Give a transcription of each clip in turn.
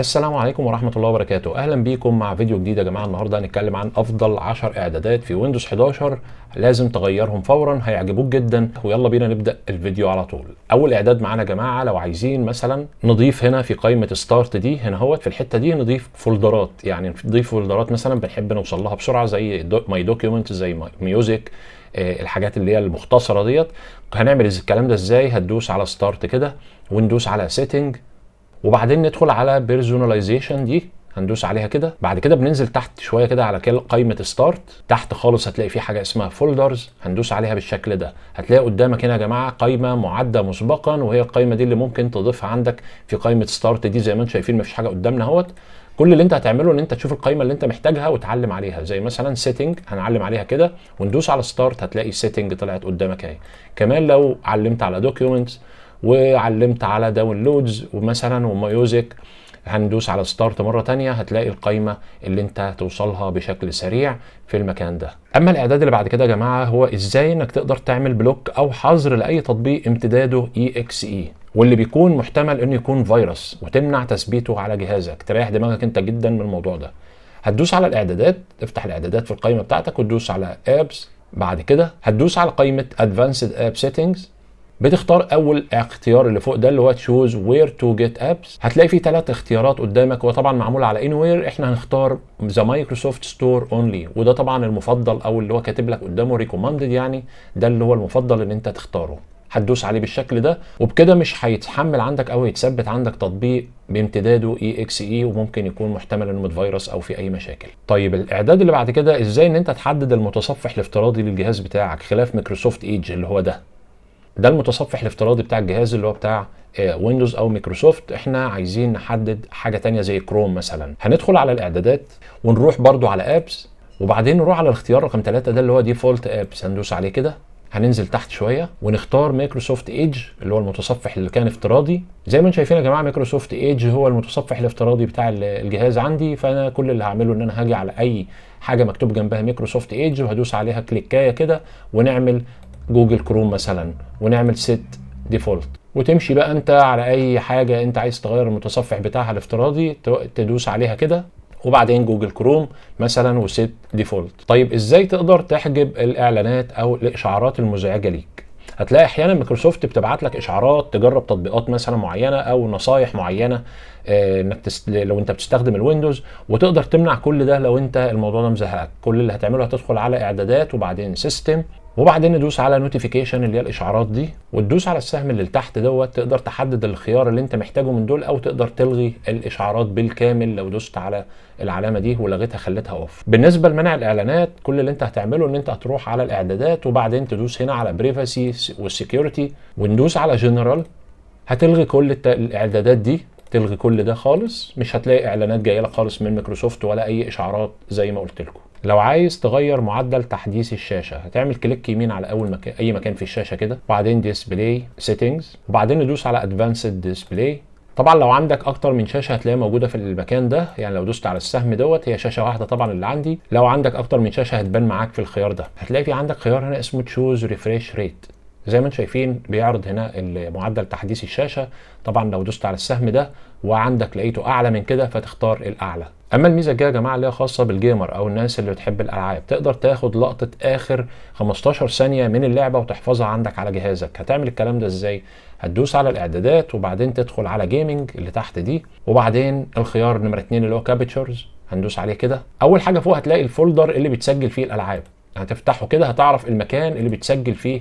السلام عليكم ورحمة الله وبركاته أهلا بيكم مع فيديو جديد يا جماعة النهاردة هنتكلم عن أفضل 10 إعدادات في ويندوز 11 لازم تغيرهم فورا هيعجبوك جدا ويلا بينا نبدأ الفيديو على طول أول إعداد معانا يا جماعة لو عايزين مثلا نضيف هنا في قائمة ستارت دي هنا اهوت في الحتة دي نضيف فولدرات يعني نضيف فولدرات مثلا بنحب نوصل لها بسرعة زي ماي دوكيومنت زي ميوزك آه، الحاجات اللي هي المختصرة ديت هنعمل الكلام ده ازاي هتدوس على ستارت كده وندوس على سيتنج وبعدين ندخل على بيرسوناليزيشن دي هندوس عليها كده بعد كده بننزل تحت شويه كده على قائمه ستارت تحت خالص هتلاقي في حاجه اسمها فولدرز هندوس عليها بالشكل ده هتلاقي قدامك هنا يا جماعه قائمه معده مسبقا وهي القائمه دي اللي ممكن تضيفها عندك في قائمه ستارت دي زي ما انتم شايفين مفيش حاجه قدامنا اهوت كل اللي انت هتعمله ان انت تشوف القائمه اللي انت محتاجها وتعلم عليها زي مثلا سيتنج هنعلم عليها كده وندوس على ستارت هتلاقي سيتنج طلعت قدامك اهي كمان لو علمت على دوكيومنتس وعلمت على داونلودز ومثلا وميوزك هندوس على ستارت مره تانية هتلاقي القايمه اللي انت توصلها بشكل سريع في المكان ده اما الاعداد اللي بعد كده يا جماعه هو ازاي انك تقدر تعمل بلوك او حظر لاي تطبيق امتداده اي اكس اي واللي بيكون محتمل انه يكون فيروس وتمنع تثبيته على جهازك تريح دماغك انت جدا من الموضوع ده هتدوس على الاعدادات افتح الاعدادات في القائمه بتاعتك وتدوس على ابس بعد كده هتدوس على قائمه ادفانسد اب سيتنجز بتختار اول اختيار اللي فوق ده اللي هو تشوز وير تو جيت ابس هتلاقي فيه ثلاث اختيارات قدامك هو طبعا معمول على ان وير احنا هنختار ذا مايكروسوفت ستور اونلي وده طبعا المفضل او اللي هو كاتب لك قدامه ريكومندد يعني ده اللي هو المفضل ان انت تختاره هتدوس عليه بالشكل ده وبكده مش هيتحمل عندك او يتثبت عندك تطبيق بامتداده اي اكس اي وممكن يكون محتمل انه متفيروس او في اي مشاكل. طيب الاعداد اللي بعد كده ازاي ان انت تحدد المتصفح الافتراضي للجهاز بتاعك خلاف مايكروسوفت ايدج اللي هو ده ده المتصفح الافتراضي بتاع الجهاز اللي هو بتاع ويندوز آه، او مايكروسوفت احنا عايزين نحدد حاجه تانية زي كروم مثلا هندخل على الاعدادات ونروح برضو على ابس وبعدين نروح على الاختيار رقم 3 ده اللي هو ديفولت ابس هندوس عليه كده هننزل تحت شويه ونختار مايكروسوفت ايدج اللي هو المتصفح اللي كان افتراضي زي ما انتم شايفين يا جماعه مايكروسوفت ايدج هو المتصفح الافتراضي بتاع الجهاز عندي فانا كل اللي هعمله ان انا هاجي على اي حاجه مكتوب جنبها مايكروسوفت ايدج وهدوس عليها كليكايه كده ونعمل جوجل كروم مثلا ونعمل سيت ديفولت وتمشي بقى انت على اي حاجه انت عايز تغير المتصفح بتاعها الافتراضي تدوس عليها كده وبعدين جوجل كروم مثلا وست ديفولت طيب ازاي تقدر تحجب الاعلانات او الاشعارات المزعجه ليك هتلاقي احيانا مايكروسوفت بتبعت لك اشعارات تجرب تطبيقات مثلا معينه او نصايح معينه آه، انك تست... لو انت بتستخدم الويندوز وتقدر تمنع كل ده لو انت الموضوع ده مزهقك كل اللي هتعمله هتدخل على اعدادات وبعدين سيستم وبعدين ندوس على نوتيفيكيشن اللي هي الاشعارات دي وتدوس على السهم اللي تحت دوت تقدر تحدد الخيار اللي انت محتاجه من دول او تقدر تلغي الاشعارات بالكامل لو دوست على العلامه دي ولغيتها خليتها اوف بالنسبه لمنع الاعلانات كل اللي انت هتعمله ان انت هتروح على الاعدادات وبعدين تدوس هنا على بريفاسي والسكيورتي وندوس على جنرال هتلغي كل الاعدادات دي تلغي كل ده خالص مش هتلاقي اعلانات جايه لك خالص من مايكروسوفت ولا اي اشعارات زي ما قلت لكم لو عايز تغير معدل تحديث الشاشه هتعمل كليك يمين على اول مكان اي مكان في الشاشه كده وبعدين ديسبلاي سيتنجز وبعدين ندوس على ادفانسد ديسبلاي طبعا لو عندك اكتر من شاشه هتلاقيها موجوده في المكان ده يعني لو دوست على السهم دوت هي شاشه واحده طبعا اللي عندي لو عندك اكتر من شاشه هتبان معاك في الخيار ده هتلاقي في عندك خيار هنا اسمه تشوز ريفريش ريت زي ما انتم شايفين بيعرض هنا معدل تحديث الشاشه طبعا لو دوست على السهم ده وعندك لقيته اعلى من كده فتختار الاعلى اما الميزه الجايه يا جماعه اللي هي خاصه بالجيمر او الناس اللي بتحب الالعاب تقدر تاخد لقطه اخر 15 ثانيه من اللعبه وتحفظها عندك على جهازك هتعمل الكلام ده ازاي هتدوس على الاعدادات وبعدين تدخل على جيمنج اللي تحت دي وبعدين الخيار نمره 2 اللي هو كابتشرز هندوس عليه كده اول حاجه فوق هتلاقي الفولدر اللي بتسجل فيه الالعاب هتفتحه كده هتعرف المكان اللي بتسجل فيه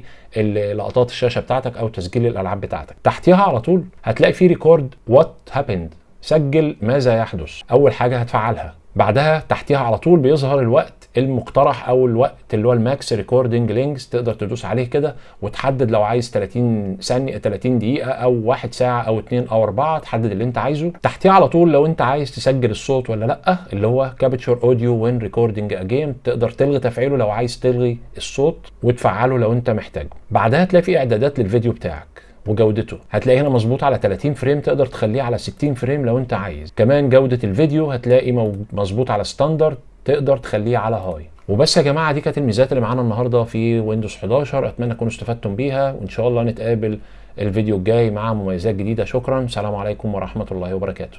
لقطات الشاشه بتاعتك او تسجيل الالعاب بتاعتك تحتيها على طول هتلاقي فيه ريكورد وات هابند سجل ماذا يحدث اول حاجه هتفعلها بعدها تحتيها على طول بيظهر الوقت المقترح او الوقت اللي هو الماكس ريكوردنج لينكس تقدر تدوس عليه كده وتحدد لو عايز 30 ثانيه 30 دقيقه او 1 ساعه او 2 او 4 تحدد اللي انت عايزه تحتيه على طول لو انت عايز تسجل الصوت ولا لا اللي هو كابتشر اوديو وين ريكوردنج اجين تقدر تلغي تفعيله لو عايز تلغي الصوت وتفعله لو انت محتاجه بعدها تلاقي في اعدادات للفيديو بتاعك وجودته هتلاقي هنا مظبوط على 30 فريم تقدر تخليه على 60 فريم لو انت عايز كمان جوده الفيديو هتلاقي مظبوط على ستاندرد تقدر تخليه على هاي وبس يا جماعه دي كانت الميزات اللي معانا النهارده في ويندوز 11 اتمنى تكونوا استفدتم بيها وان شاء الله نتقابل الفيديو الجاي مع مميزات جديده شكرا سلام عليكم ورحمه الله وبركاته